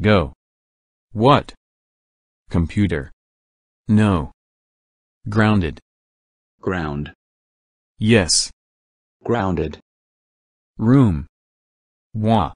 Go. What? Computer. No. Grounded. Ground. Yes. Grounded. Room. Wah.